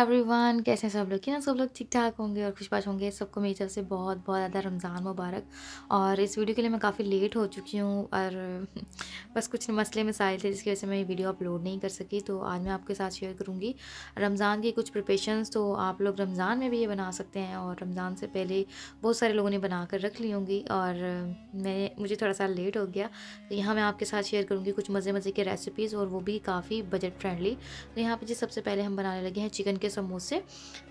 everyone कैसे हैं सब लोग क्या सब लोग ठीक ठाक होंगे और खुशबाश होंगे सबको मेरी तरफ से बहुत बहुत ज़्यादा रमज़ान मुबारक और इस वीडियो के लिए मैं काफ़ी लेट हो चुकी हूँ और बस कुछ मसले मसाइल थे जिसकी वजह से मैं ये वीडियो अपलोड नहीं कर सकी तो आज मैं आपके साथ शेयर करूँगी रमज़ान की कुछ प्रिपरेशंस तो आप लोग रमज़ान में भी ये बना सकते हैं और रमज़ान से पहले बहुत सारे लोगों ने बना कर रख ली होंगी और मैं मुझे थोड़ा सा लेट हो गया तो यहाँ मैं आपके साथ शेयर करूँगी कुछ मज़े मज़े के रेसिपीज़ और वो भी काफ़ी बजट फ्रेंडली तो यहाँ पर जी सबसे पहले हम बनाने लगे हैं चिकन के के समोसे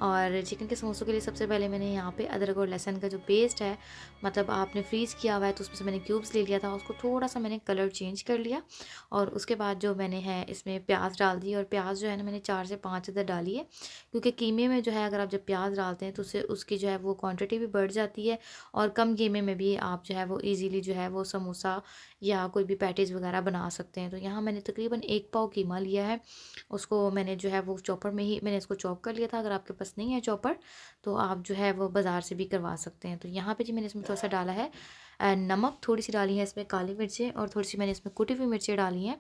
और चिकन के समोसों के लिए सबसे पहले मैंने यहाँ पे अदरक और लहसन का जो पेस्ट है मतलब आपने फ्रीज़ किया हुआ है तो उसमें से मैंने क्यूब्स ले लिया था उसको थोड़ा सा मैंने कलर चेंज कर लिया और उसके बाद जो मैंने है इसमें प्याज डाल दी और प्याज जो है ना मैंने चार से पाँच अदर डाली है क्योंकि कीमे में जो है अगर आप जब प्याज डालते हैं तो उससे उसकी जो है वो क्वान्टिटी भी बढ़ जाती है और कम कीमे में भी आप जो है वो ईज़िली जो है वो समोसा या कोई भी पैटीज़ वगैरह बना सकते हैं तो यहाँ मैंने तकरीबन एक पाव कीमा लिया है उसको मैंने जो है वो चॉपर में ही मैंने इसको चॉप कर लिया था अगर आपके पास नहीं है चॉपर तो आप जो है वो बाज़ार से भी करवा सकते हैं तो यहाँ पे जी मैंने इसमें थोड़ा सा डाला है नमक थोड़ी सी डाली है इसमें काली मिर्चें और थोड़ी सी मैंने इसमें कुटी हुई मिर्चें डाली हैं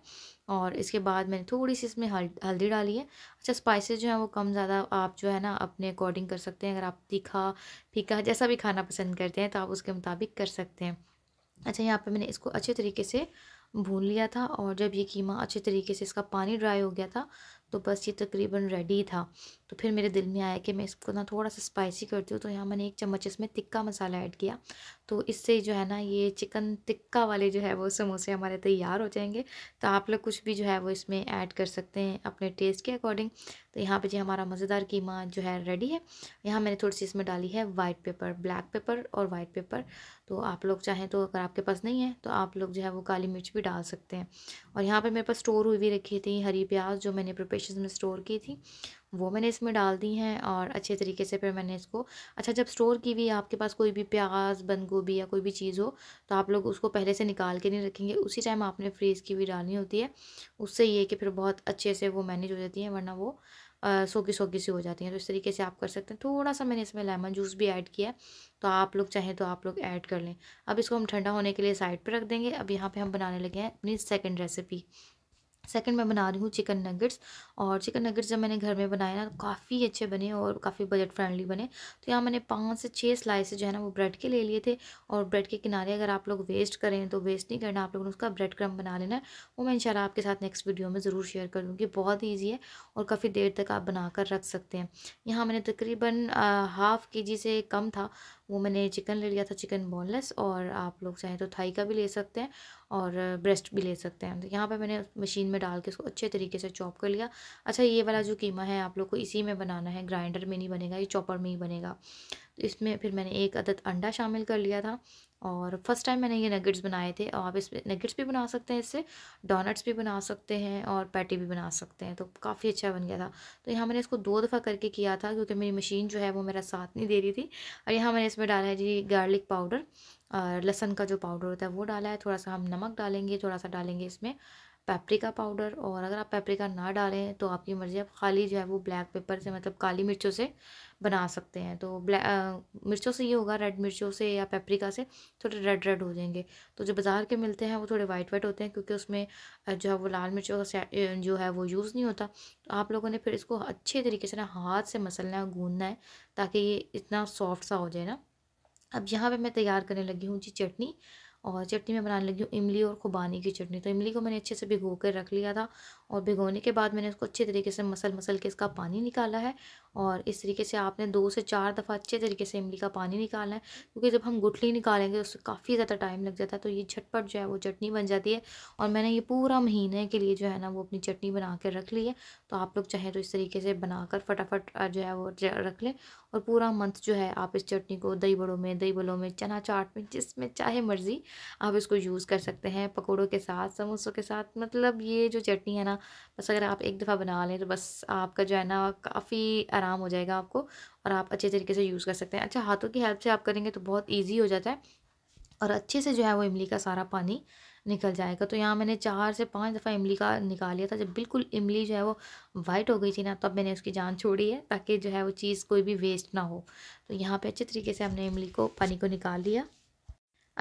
और इसके बाद मैंने थोड़ी सी इसमें हल्द हल्दी डाली है अच्छा स्पाइसेस जो हैं वो कम ज़्यादा आप जो है ना अपने अकॉर्डिंग कर सकते हैं अगर आप तीखा फीका जैसा भी खाना पसंद करते हैं तो आप उसके मुताबिक कर सकते हैं अच्छा यहाँ पर मैंने इसको अच्छे तरीके से भून लिया था और जब ये कीमा अच्छे तरीके से इसका पानी ड्राई हो गया था तो बस ये तकरीबन रेडी था तो फिर मेरे दिल में आया कि मैं इसको ना थोड़ा सा स्पाइसी करती हूँ तो यहाँ मैंने एक चम्मच इसमें तिक्का मसाला ऐड किया तो इससे जो है ना ये चिकन तिक्का वाले जो है वो समोसे हमारे तैयार हो जाएंगे तो आप लोग कुछ भी जो है वो इसमें ऐड कर सकते हैं अपने टेस्ट के अकॉर्डिंग तो यहाँ पर जो हमारा मज़ेदार कीमा जो है रेडी है यहाँ मैंने थोड़ी सी इसमें डाली है वाइट पेपर ब्लैक पेपर और वाइट पेपर तो आप लोग चाहें तो अगर आपके पास नहीं है तो आप लोग जो है वो काली मिर्च भी डाल सकते हैं और यहाँ पर मेरे पास स्टोर हुई भी रखी थी हरी प्याज जो मैंने प्रिपेशन डिशेज़ में स्टोर की थी वो मैंने इसमें डाल दी हैं और अच्छे तरीके से फिर मैंने इसको अच्छा जब स्टोर की हुई आपके पास कोई भी प्याज बंद गोभी या कोई भी चीज़ हो तो आप लोग उसको पहले से निकाल के नहीं रखेंगे उसी टाइम आपने फ्रीज़ की हुई डालनी होती है उससे ये कि फिर बहुत अच्छे से वो मैनेज हो जाती है वरना वो सोकी सोकी सी हो जाती हैं तो इस तरीके से आप कर सकते हैं थोड़ा सा मैंने इसमें लेमन जूस भी ऐड किया है तो आप लोग चाहें तो आप लोग ऐड कर लें अब इसको हम ठंडा होने के लिए साइड पर रख देंगे अब यहाँ पर हम बनाने लगे हैं अपनी सेकेंड रेसिपी सेकंड मैं बना रही हूँ चिकन नगेट्स और चिकन नगेट्स जब मैंने घर में बनाए ना काफ़ी अच्छे बने और काफ़ी बजट फ्रेंडली बने तो यहाँ मैंने पाँच से छः स्लाइस जो है ना वो ब्रेड के ले लिए थे और ब्रेड के किनारे अगर आप लोग वेस्ट करें तो वेस्ट नहीं करना आप लोगों ने उसका ब्रेड क्रम बना लेना है वो मैं इन आपके साथ नेक्स्ट वीडियो में ज़रूर शेयर कर दूँगी बहुत ईजी है और काफ़ी देर तक आप बना कर रख सकते हैं यहाँ मैंने तकरीबन हाफ़ के जी से कम था वो मैंने चिकन ले लिया था चिकन बोनलेस और आप लोग चाहें तो थाई का भी ले सकते हैं और ब्रेस्ट भी ले सकते हैं तो यहाँ पर मैंने मशीन में डाल के इसको अच्छे तरीके से चॉप कर लिया अच्छा ये वाला जो कीमा है आप लोग को इसी में बनाना है ग्राइंडर में नहीं बनेगा ये चॉपर में ही बनेगा तो इसमें फिर मैंने एक अदद अंडा शामिल कर लिया था और फर्स्ट टाइम मैंने ये नगेट्स बनाए थे और आप इस नगेट्स भी बना सकते हैं इससे डोनट्स भी बना सकते हैं और पैटी भी बना सकते हैं तो काफ़ी अच्छा बन गया था तो यहाँ मैंने इसको दो दफ़ा करके किया था क्योंकि मेरी मशीन जो है वो मेरा साथ नहीं दे रही थी और यहाँ मैंने इसमें डाला है जी गार्लिक पाउडर और लहसन का जो पाउडर होता है वो डाला है थोड़ा सा हम नमक डालेंगे थोड़ा सा डालेंगे इसमें पेपरिका पाउडर और अगर आप पेपरिका ना डालें तो आपकी मर्ज़ी आप खाली जो है वो ब्लैक पेपर से मतलब काली मिर्चों से बना सकते हैं तो ब्लैक मिर्चों से ये होगा रेड मिर्चों से या पेपरिका से थोड़े रेड रेड हो जाएंगे तो जो बाज़ार के मिलते हैं वो थोड़े वाइट वाइट होते हैं क्योंकि उसमें जो है वो लाल मिर्चों का जो है वो यूज़ नहीं होता तो आप लोगों ने फिर इसको अच्छे तरीके से ना हाथ से मसलना है गूंदना है ताकि ये इतना सॉफ्ट सा हो जाए ना अब यहाँ पर मैं तैयार करने लगी हूँ जी चटनी और चटनी मैं बनाने लगी हूँ इमली और खुबानी की चटनी तो इमली को मैंने अच्छे से भिगो कर रख लिया था और भिगोने के बाद मैंने इसको अच्छे तरीके से मसल मसल के इसका पानी निकाला है और इस तरीके से आपने दो से चार दफ़ा अच्छे तरीके से इमली का पानी निकालना है क्योंकि जब हम गुठली निकालेंगे उससे काफ़ी ज़्यादा टाइम लग जाता है तो ये झटपट जो है वो चटनी बन जाती है और मैंने ये पूरा महीने के लिए जो है ना वो अपनी चटनी बना कर रख ली है तो आप लोग चाहें तो इस तरीके से बनाकर फटाफट जो है वो रख लें और पूरा मंथ जो है आप इस चटनी को दही बड़ों में दही बड़ों में चना चाट में जिसमें चाहे मर्ज़ी आप इसको यूज़ कर सकते हैं पकौड़ों के साथ समोसों के साथ मतलब ये जो चटनी है ना बनाना बस अगर आप एक दफ़ा बना लें तो बस आपका जो है ना काफ़ी आराम हो जाएगा आपको और आप अच्छे तरीके से यूज़ कर सकते हैं अच्छा हाथों की हेल्प से आप करेंगे तो बहुत ईजी हो जाता है और अच्छे से जो है वो इमली का सारा पानी निकल जाएगा तो यहाँ मैंने चार से पाँच दफ़ा इमली का निकाल लिया था जब बिल्कुल इमली जो है वो वाइट हो गई थी ना तब मैंने उसकी जान छोड़ी है ताकि जो है वो चीज़ कोई भी वेस्ट ना हो तो यहाँ पे अच्छे तरीके से हमने इमली को पानी को निकाल लिया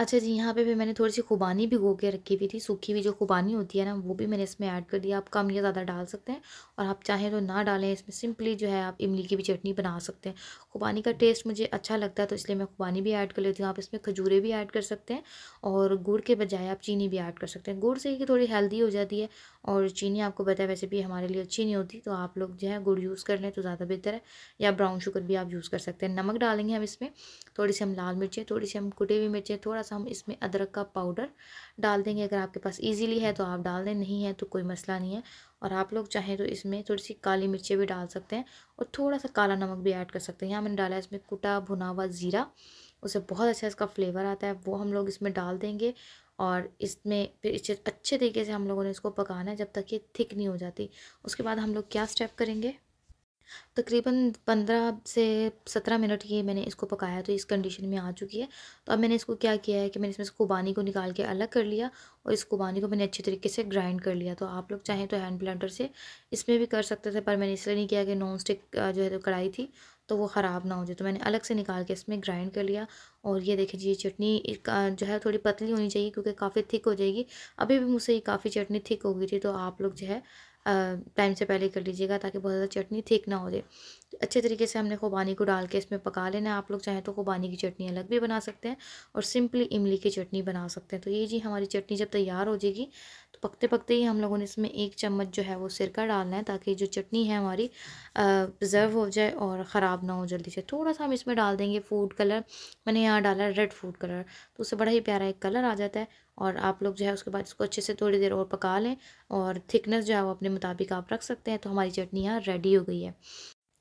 अच्छा जी यहाँ पे भी मैंने थोड़ी सी खुबानी भिगो के रखी हुई थी सूखी हुई जो खुबानी होती है ना वो भी मैंने इसमें ऐड कर दिया आप कम या ज़्यादा डाल सकते हैं और आप चाहें तो ना डालें इसमें सिंपली जो है आप इमली की भी चटनी बना सकते हैं खुबानी का टेस्ट मुझे अच्छा लगता है तो इसलिए मैं खुबानी भी ऐड कर लेती हूँ आप इसमें खजूरें भी ऐड कर सकते हैं और गुड़ के बजाय आप चीनी भी ऐड कर सकते हैं गुड़ से ही थोड़ी हेल्दी हो जाती है और चीनी आपको बताया वैसे भी हमारे लिए अच्छी नहीं होती तो आप लोग जो है गुड़ यूज़ कर लें तो ज़्यादा बेहतर है या ब्राउन शुगर भी आप यूज़ कर सकते हैं नमक डालेंगे हम इसमें थोड़ी सी हम लाल मिर्चें थोड़ी सी हम कुटे हुई मिर्चें थोड़ा सा हम इसमें अदरक का पाउडर डाल देंगे अगर आपके पास ईजिली है तो आप डाल दें नहीं है तो कोई मसला नहीं है और आप लोग चाहें तो इसमें थोड़ी सी काली मिर्चें भी डाल सकते हैं और थोड़ा सा काला नमक भी ऐड कर सकते हैं यहाँ मैंने डाला है इसमें कुटा भुना हुआ ज़ीरा उसे बहुत अच्छा इसका फ्लेवर आता है वो हम लोग इसमें डाल देंगे और इसमें फिर इसे अच्छे तरीके से हम लोगों ने इसको पकाना है जब तक ये थिक नहीं हो जाती उसके बाद हम लोग क्या स्टेप करेंगे तकरीबन पंद्रह से सत्रह मिनट ये मैंने इसको पकाया तो इस कंडीशन में आ चुकी है तो अब मैंने इसको क्या किया है कि मैंने इसमें खुबानी को निकाल के अलग कर लिया और इस खुबानी को मैंने अच्छे तरीके से ग्राइंड कर लिया तो आप लोग चाहें तो हैंड ब्लेंडर से इसमें भी कर सकते थे पर मैंने इसलिए नहीं किया कि नॉन स्टिक जो है तो कढ़ाई थी तो वो ख़राब ना हो जाए तो मैंने अलग से निकाल के इसमें ग्राइंड कर लिया और ये देख लीजिए चटनी जो है थोड़ी पतली होनी चाहिए क्योंकि काफ़ी थिक हो जाएगी अभी भी मुझसे ये काफ़ी चटनी थिक हो गई थी तो आप लोग जो है टाइम से पहले कर लीजिएगा ताकि बहुत ज़्यादा चटनी थिक ना हो जाए अच्छे तरीके से हमने खुबानी को डाल के इसमें पका लेना है आप लोग चाहें तो खुबानी की चटनी अलग भी बना सकते हैं और सिंपली इमली की चटनी बना सकते हैं तो ये जी हमारी चटनी जब तैयार हो जाएगी तो पकते पकते ही हम लोगों ने इसमें एक चम्मच जो है वो सिरका डालना है ताकि जो चटनी है हमारी प्रिजर्व हो जाए और ख़राब ना हो जल्दी से थोड़ा सा हम इसमें डाल देंगे फूड कलर मैंने यहाँ डाला रेड फूड कलर तो उससे बड़ा ही प्यारा एक कलर आ जाता है और आप लोग जो है उसके बाद इसको अच्छे से थोड़ी देर और पका लें और थिकनेस जो है वो अपने मुताबिक आप रख सकते हैं तो हमारी चटनी यहाँ रेडी हो गई है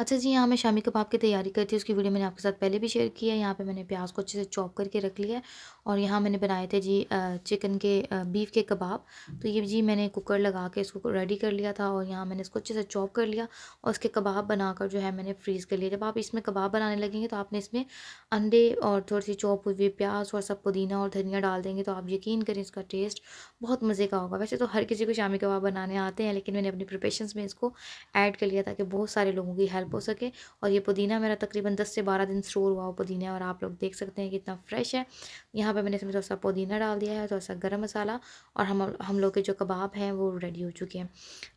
अच्छा जी यहाँ मैं शामी कबाब की तैयारी करती थी उसकी वीडियो मैंने आपके साथ पहले भी शेयर की है यहाँ पे मैंने प्याज को अच्छे से चॉप करके रख लिया है और यहाँ मैंने बनाए थे जी चिकन के बीफ के कबाब तो ये जी मैंने कुकर लगा के इसको रेडी कर लिया था और यहाँ मैंने इसको अच्छे से चॉप कर लिया और उसके कबाब बनाकर जो है मैंने फ्रीज़ कर लिया जब आप इसमें कबाब बनाने लगेंगे तो आपने इसमें अंडे और थोड़ी सी चॉप हुई प्याज और सब पुदीना और धनिया डाल देंगे तो आप यकीन करें इसका टेस्ट बहुत मज़े का होगा वैसे तो हर किसी को शामी कबाब बनाने आते हैं लेकिन मैंने अपनी प्रिपेशन में इसको ऐड कर लिया ताकि बहुत सारे लोगों की हेल्प हो सके और ये पुदीना मेरा तकरीबन दस से बारह दिन स्टोर हुआ वो पुदीना और आप लोग देख सकते हैं कितना फ्रेश है यहाँ पे मैंने इसमें थोड़ा सा पुदीना डाल दिया है थोड़ा सा गर्म मसाला और हम हम लोग के जो कबाब हैं वो रेडी हो चुके हैं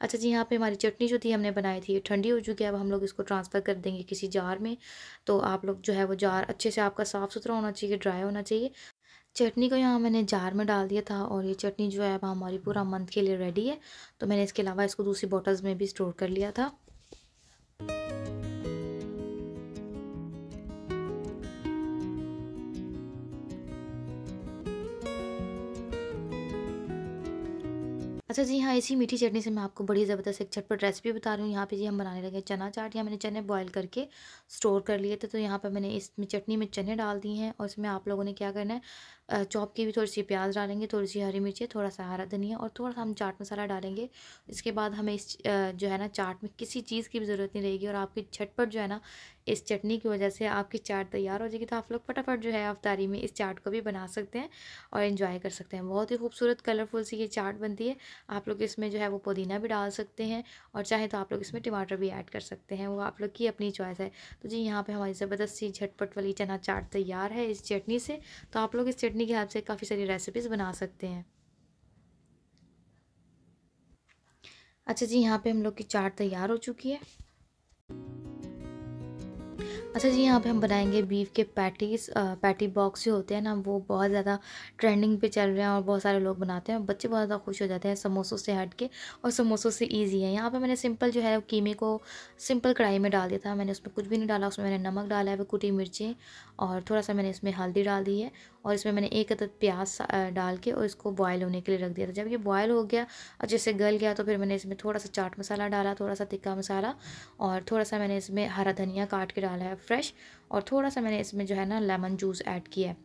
अच्छा जी यहाँ पर हमारी चटनी जो थी हमने बनाई थी ठंडी हो चुकी है अब हम लोग इसको ट्रांसफ़र कर देंगे किसी जार में तो आप लोग जो है वो जार अच्छे से आपका साफ़ सुथरा होना चाहिए ड्राई होना चाहिए चटनी को यहाँ मैंने जार में डाल दिया था और ये चटनी जो है अब हमारी पूरा मंथ के लिए रेडी है तो मैंने इसके अलावा इसको दूसरी बॉटल्स में भी स्टोर कर लिया था अच्छा जी हाँ इसी मीठी चटनी से मैं आपको बड़ी ज़बरदस्त एक छटपट रेसिपी बता रही हूँ यहाँ पे जी हम बनाने लगे चना चाट या मैंने चने बॉईल करके स्टोर कर लिए थे तो यहाँ पर मैंने इस चटनी में चने डाल दिए हैं और इसमें आप लोगों ने क्या करना है चॉप की भी थोड़ी सी प्याज डालेंगे थोड़ी सी हरी मिर्ची थोड़ा सा हरा धनिया और थोड़ा सा हम चाट मसाला डालेंगे इसके बाद हमें इस जो है ना चाट में किसी चीज़ की भी ज़रूरत नहीं रहेगी और आपकी छटपट जो है ना इस चटनी की वजह से आपकी चाट तैयार हो जाएगी तो आप लोग फटाफट जो है अफ्तारी में इस चाट को भी बना सकते हैं और इन्जॉय कर सकते हैं बहुत ही खूबसूरत कलरफुल सी ये चाट बनती है आप लोग इसमें जो है वो पुदीना भी डाल सकते हैं और चाहे तो आप लोग इसमें टमाटर भी ऐड कर सकते हैं वो आप लोग की अपनी चॉइस है तो जी यहाँ पर हमारी ज़बरदस्त सी झटपट वाली चना चाट तैयार है इस चटनी से तो आप लोग इस चटनी के हाथ से काफ़ी सारी रेसिपीज़ बना सकते हैं अच्छा जी यहाँ पे हम लोग की चाट तैयार हो चुकी है अच्छा जी यहाँ पे हम बनाएंगे बीफ के पैटीज पैटी बॉक्स जो होते हैं ना वो बहुत ज़्यादा ट्रेंडिंग पे चल रहे हैं और बहुत सारे लोग बनाते हैं बच्चे बहुत ज़्यादा खुश हो जाते हैं समोसों से हट के और समोसों से ईजी है यहाँ पर मैंने सिंपल जो है कीमे को सिंपल कढ़ाई में डाल दिया था मैंने उसमें कुछ भी नहीं डाला उसमें मैंने नमक डाला है वो कुटी मिर्ची और थोड़ा सा मैंने इसमें हल्दी डाल दी है और इसमें मैंने एक अदद प्याज डाल के और इसको बॉयल होने के लिए रख दिया था जब ये बॉयल हो गया और जैसे गल गया तो फिर मैंने इसमें थोड़ा सा चाट मसाला डाला थोड़ा सा तिक्का मसाला और थोड़ा सा मैंने इसमें हरा धनिया काट के डाला है फ्रेश और थोड़ा सा मैंने इसमें जो है ना लेमन जूस ऐड किया है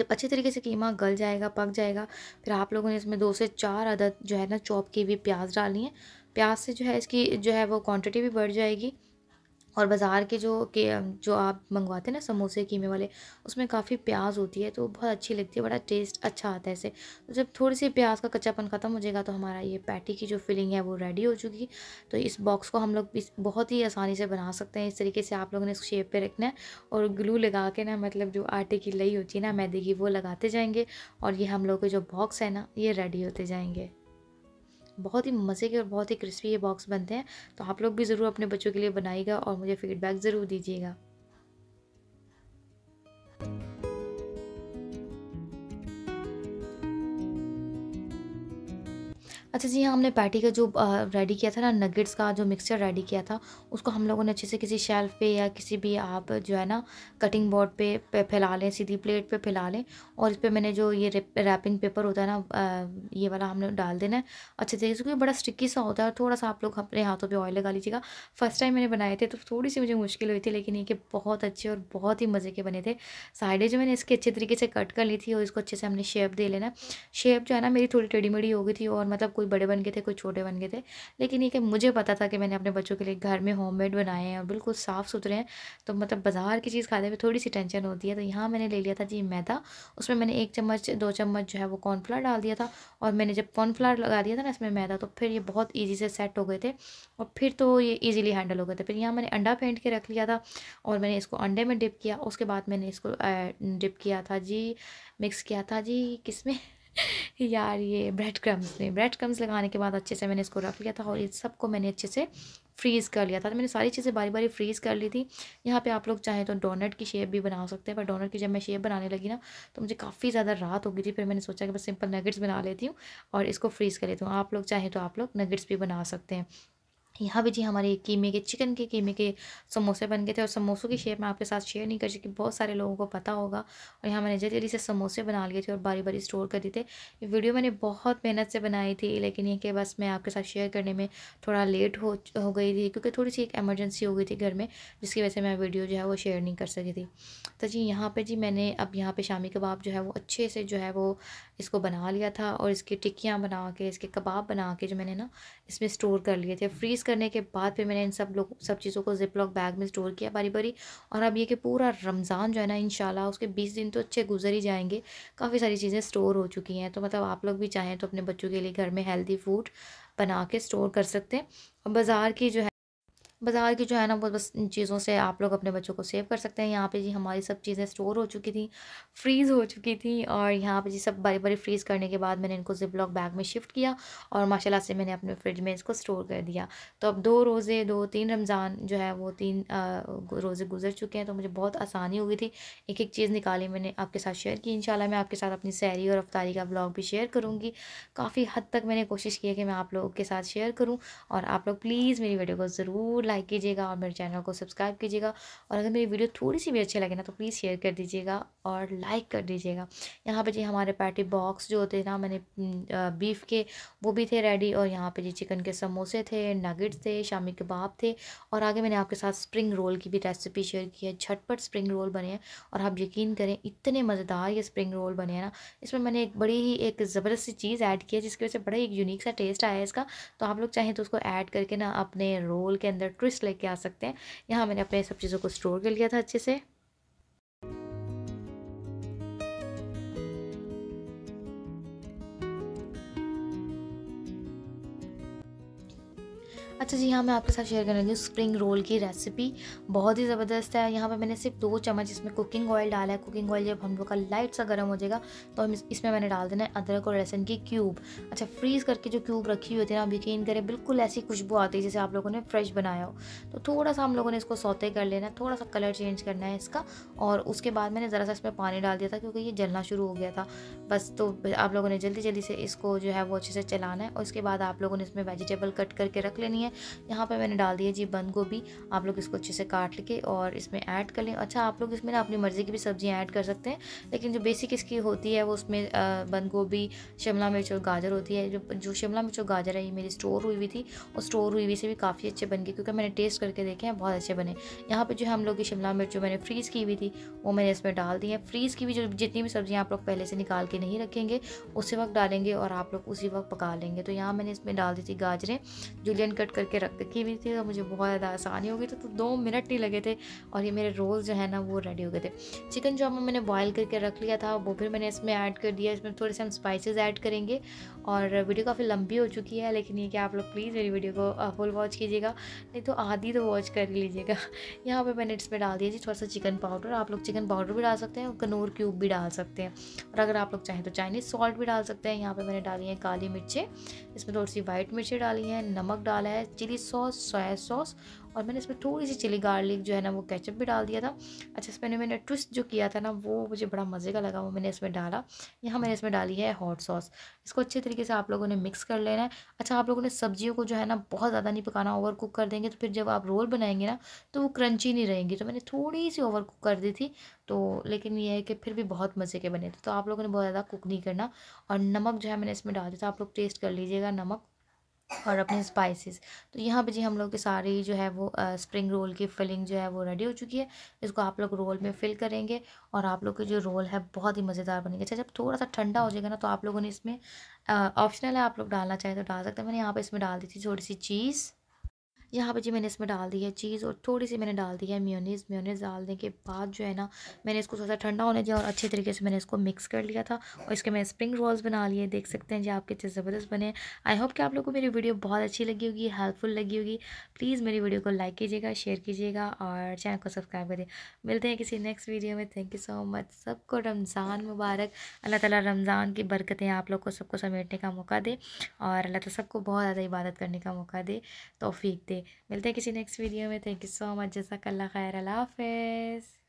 जब अच्छे तरीके से कीमा गल जाएगा पक जाएगा फिर आप लोगों ने इसमें दो से चार अदद जो है ना चॉप की हुई प्याज डालनी है प्याज से जो है इसकी जो है वो क्वांटिटी भी बढ़ जाएगी और बाज़ार के जो के जो आप मंगवाते हैं ना समोसे कीमे वाले उसमें काफ़ी प्याज होती है तो बहुत अच्छी लगती है बड़ा टेस्ट अच्छा आता है इसे तो जब थोड़ी सी प्याज का कच्चापन ख़त्म हो जाएगा तो हमारा ये पैटी की जो फिलिंग है वो रेडी हो चुकी तो इस बॉक्स को हम लोग इस बहुत ही आसानी से बना सकते हैं इस तरीके से आप लोगों ने इस शेप पर रखना है और ग्लू लगा के ना मतलब जो आटे की लई होती है ना मैदे की वो लगाते जाएंगे और ये हम लोग के जो बॉक्स है ना ये रेडी होते जाएंगे बहुत ही मज़े के और बहुत ही क्रिस्पी ये बॉक्स बनते हैं तो आप लोग भी ज़रूर अपने बच्चों के लिए बनाएगा और मुझे फीडबैक ज़रूर दीजिएगा अच्छा जी हाँ हमने पैटी का जो रेडी किया था ना नगेट्स का जो मिक्सचर रेडी किया था उसको हम लोगों ने अच्छे से किसी शेल्फ़ पे या किसी भी आप जो है ना कटिंग बोर्ड पे, फैला लें सीधी प्लेट पे फैला लें और इस पर मैंने जो ये रैपिंग पेपर होता है ना ये वाला हमने डाल देना है अच्छे तरीके से क्योंकि बड़ा स्टिकी सा होता है थोड़ा सा आप लोग अपने हाथों पर ऑयल लगा लीजिएगा फर्स्ट टाइम मैंने बनाए थे तो थोड़ी सी मुझे मुश्किल हुई थी लेकिन ये कि बहुत अच्छे और बहुत ही मज़े के बने थे साइडें जो मैंने इसके अच्छे तरीके से कट कर ली थी और इसको अच्छे से हमने शेप दे लेना शेप जो है ना मेरी थोड़ी टेढ़ी मेढ़ी हो गई थी और मतलब कोई बड़े बन गए थे कोई छोटे बन गए थे लेकिन ये कि मुझे पता था कि मैंने अपने बच्चों के लिए घर में होममेड बनाए हैं और बिल्कुल साफ़ सुथरे हैं तो मतलब बाज़ार की चीज़ खाने में थोड़ी सी टेंशन होती है तो यहाँ मैंने ले लिया था जी मैदा उसमें मैंने एक चम्मच दो चम्मच जो है वो कॉर्नफ्लावर डाल दिया था और मैंने जब कॉर्नफ्लावर लगा दिया था ना इसमें मैदा तो फिर ये बहुत ईजी से सेट हो गए थे और फिर तो ये ईजिली हैंडल हो गए थे फिर यहाँ मैंने अंडा फेंट के रख लिया था और मैंने इसको अंडे में डिप किया उसके बाद मैंने इसको डिप किया था जी मिक्स किया था जी किस में यार ये ब्रेड क्रम्स ने ब्रेड क्रम्स लगाने के बाद अच्छे से मैंने इसको रख लिया था और ये सबको मैंने अच्छे से फ्रीज़ कर लिया था तो मैंने सारी चीज़ें बारी बारी फ्रीज़ कर ली थी यहाँ पे आप लोग चाहें तो डोनट की शेप भी बना सकते हैं पर डोनट की जब मैं शेप बनाने लगी ना तो मुझे काफ़ी ज़्यादा रात हो गई थी फिर मैंने सोचा कि बस सिंपल नगेट्स बना लेती हूँ और इसको फ्रीज़ कर लेती हूँ आप लोग चाहें तो आप लोग नगेट्स भी बना सकते हैं यहाँ भी जी हमारे कीमे के चिकन के कीमे के समोसे बन गए थे और समोसों की शेप मैं आपके साथ शेयर नहीं कर सकती बहुत सारे लोगों को पता होगा और यहाँ मैंने जल्दी जल्दी से समोसे बना लिए थे और बारी बारी स्टोर कर दिए थे ये वीडियो मैंने बहुत मेहनत से बनाई थी लेकिन ये कि बस मैं आपके साथ शेयर करने में थोड़ा लेट हो हो गई थी क्योंकि थोड़ी सी एक एमरजेंसी हो गई थी घर में जिसकी वजह से मैं वीडियो जो है वो शेयर नहीं कर सकी थी तो जी यहाँ पर जी मैंने अब यहाँ पर शामी कबाब जो है वो अच्छे से जो है वो इसको बना लिया था और इसकी टिक्कियाँ बना के इसके कबाब बना के जो मैंने ना इसमें स्टोर कर लिए थे फ्रीज़ करने के बाद फिर मैंने इन सब लोग सब चीज़ों को जिप लॉक बैग में स्टोर किया बारी बारी और अब ये कि पूरा रमज़ान जो है ना इन उसके बीस दिन तो अच्छे गुजर ही जाएंगे काफ़ी सारी चीज़ें स्टोर हो चुकी हैं तो मतलब आप लोग भी चाहें तो अपने बच्चों के लिए घर में हेल्दी फूड बना के स्टोर कर सकते हैं और बाज़ार की जो है बाज़ार की जो है ना वो बस इन चीज़ों से आप लोग अपने बच्चों को सेव कर सकते हैं यहाँ पे जी हमारी सब चीज़ें स्टोर हो चुकी थी फ्रीज़ हो चुकी थी और यहाँ पे जी सब बड़ी बड़ी फ्रीज़ करने के बाद मैंने इनको जिप लॉक बैग में शिफ्ट किया और माशाल्लाह से मैंने अपने फ्रिज में इसको स्टोर कर दिया तो अब दो रोज़े दो तीन रमज़ान जो है वो तीन रोज़े गुजर चुके हैं तो मुझे बहुत आसानी हो गई थी एक एक चीज़ निकाली मैंने आपके साथ शेयर की इन मैं आपके साथ अपनी सैरी और रफ्तारी का ब्लॉग भी शेयर करूँगी काफ़ी हद तक मैंने कोशिश की है कि मैं आप लोगों के साथ शेयर करूँ और आप लोग प्लीज़ मेरी वीडियो को ज़रूर लाइक कीजिएगा और मेरे चैनल को सब्सक्राइब कीजिएगा और अगर मेरी वीडियो थोड़ी सी भी अच्छी लगे ना तो प्लीज़ शेयर कर दीजिएगा और लाइक कर दीजिएगा यहाँ पर जी हमारे पैटी बॉक्स जो होते ना मैंने बीफ के वो भी थे रेडी और यहाँ पर जी चिकन के समोसे थे नगेट्स थे शामी कबाब थे और आगे मैंने आपके साथ स्प्रिंग रोल की भी रेसिपी शेयर की है झटपट स्प्रिंग रोल बने हैं और आप यकीन करें इतने मज़ेदार ये स्प्रिंग रोल बने हैं ना इसमें मैंने एक बड़ी ही एक ज़बरदस्त सी चीज़ ऐड की है जिसकी वजह से बड़ा ही यूनिक सा टेस्ट आया है इसका तो आप लोग चाहें तो उसको ऐड करके ना अपने रोल के अंदर ट्विस्ट लेके आ सकते हैं यहाँ मैंने अपने सब चीज़ों को स्टोर कर लिया था अच्छे से अच्छा जी हाँ मैं आपके साथ शेयर करने लगी हूँ स्प्रिंग रोल की रेसिपी बहुत ही ज़बरदस्त है यहाँ पे मैंने सिर्फ दो चम्मच इसमें कुकिंग ऑयल डाला है कुकिंग ऑयल जब हम लोग का लाइट सा गर्म हो जाएगा तो हम इसमें मैंने डाल देना है अदरक और लहसन की क्यूब अच्छा फ्रीज़ करके जो क्यूब रखी हुई थी ना आप यकीन करें बिल्कुल ऐसी खुशबू आती है जैसे आप लोगों ने फ्रेश बनाया हो तो थोड़ा सा हम लोगों ने इसको सौते कर लेना है थोड़ा सा कलर चेंज करना है इसका और उसके बाद मैंने ज़रा सा इसमें पानी डाल दिया था क्योंकि ये जलना शुरू हो गया था बस तो आप लोगों ने जल्दी जल्दी से इसको जो है वो अच्छे से चलाना है और उसके बाद आप लोगों ने इसमें वेजिटेबल कट करके रख लेनी है यहाँ पर मैंने डाल दिया जी बंद गोभी आप लोग इसको अच्छे से काट के और इसमें ऐड कर लें अच्छा आप लोग इसमें ना अपनी मर्ज़ी की भी सब्ज़ियाँ ऐड कर सकते हैं लेकिन जो बेसिक इसकी होती है वो उसमें बंद गोभी शिमला मिर्च और गाजर होती है जो जो शिमला मिर्च और गाजर है ये मेरी स्टोर हुई हुई थी और स्टोर हुई हुई से भी काफ़ी अच्छे बन गए क्योंकि मैंने टेस्ट करके देखे हैं बहुत अच्छे बने यहाँ पर जो हम लोग की शिमला मिर्च जो मैंने फ्रीज़ की हुई थी वो मैंने इसमें डाल दी है फ्रीज़ की भी जो जितनी भी सब्ज़ियाँ आप लोग पहले से निकाल के नहीं रखेंगे उसी वक्त डालेंगे और आप लोग उसी वक्त पका लेंगे तो यहाँ मैंने इसमें डाल दी थी गाजरें जुलियन कट करके रख रखी हुई थी तो मुझे बहुत ज़्यादा आसानी हो गई थी तो दो मिनट ही लगे थे और ये मेरे रोल जो है ना वो रेडी हो गए थे चिकन चाउमिन मैंने बॉयल करके रख लिया था वो फिर मैंने इसमें ऐड कर दिया इसमें थोड़े से हम स्पाइसेस ऐड करेंगे और वीडियो काफ़ी लंबी हो चुकी है लेकिन ये कि आप लोग प्लीज़ मेरी वीडियो को फुल वॉच कीजिएगा नहीं तो आधी तो वॉच कर लीजिएगा यहाँ पर मैंने इसमें डाल दिया जी थोड़ा सा चिकन पाउडर आप लोग चिकन पाउडर भी डाल सकते हैं और कनूर क्यूब भी डाल सकते हैं और अगर आप लोग चाहें तो चाइनीज़ सॉल्ट भी डाल सकते हैं यहाँ पर मैंने डाली है काली मिर्चें इसमें थोड़ी सी वाइट मिर्ची डाली हैं नमक डाला है चिली सॉस सोया सॉस और मैंने इसमें थोड़ी सी चिली गार्लिक जो है ना वो केचप भी डाल दिया था अच्छा इसमें मैंने ट्विस्ट जो किया था ना वो मुझे बड़ा मज़े का लगा वो मैंने इसमें डाला यहाँ मैंने इसमें डाली है हॉट सॉस इसको अच्छे तरीके से आप लोगों ने मिक्स कर लेना है अच्छा आप लोगों ने सब्जियों को जो है ना बहुत ज़्यादा नहीं पकाना ओवर कुक कर देंगे तो फिर जब आप रोल बनाएंगे ना तो वो क्रंची नहीं रहेंगी तो मैंने थोड़ी सी ओवर कुक कर दी थी तो लेकिन ये है कि फिर भी बहुत मज़े के बने थे तो आप लोगों ने बहुत ज़्यादा कुक नहीं करना और नमक जो है मैंने इसमें डाल दिया था आप लोग टेस्ट कर लीजिएगा नमक और अपने स्पाइसेस तो यहाँ पे जी हम लोग की सारी जो है वो स्प्रिंग रोल की फिलिंग जो है वो रेडी हो चुकी है इसको आप लोग रोल में फिल करेंगे और आप लोग के जो रोल है बहुत ही मज़ेदार बनेंगे अच्छा जब थोड़ा सा ठंडा हो जाएगा ना तो आप लोगों ने इसमें ऑप्शनल है आप लोग डालना चाहें तो डाल सकते हैं मैंने यहाँ पर इसमें डाल दी थी थोड़ी सी चीज़ यहाँ पर जी मैंने इसमें डाल दी है चीज़ और थोड़ी सी मैंने डाल दी है म्योनीस म्योनीस डालने के बाद जो है ना मैंने इसको थोड़ा सा ठंडा होने दिया और अच्छे तरीके से मैंने इसको मिक्स कर लिया था और इसके मैंने स्प्रिंग रोल्स बना लिए देख सकते हैं जी आपके इतने ज़बरदस्त बने आई होप कि आप लोग को मेरी वीडियो बहुत अच्छी लगी होगी हेल्पफुल लगी होगी प्लीज़ मेरी वीडियो को लाइक कीजिएगा शेयर कीजिएगा और चैनल को सब्सक्राइब करिए मिलते हैं किसी नेक्स्ट वीडियो में थैंक यू सो मच सबको रमज़ान मुबारक अल्लाह ताला रमज़ान की बरकतें आप लोग को सबको समेटने का मौका दे और अल्लाह ताला सबको बहुत ज़्यादा इबादत करने का मौका दे तोफ़ी दे मिलते हैं किसी नेक्स्ट वीडियो में थैंक यू सो मच जैसा कल्ला खैर हाफिज़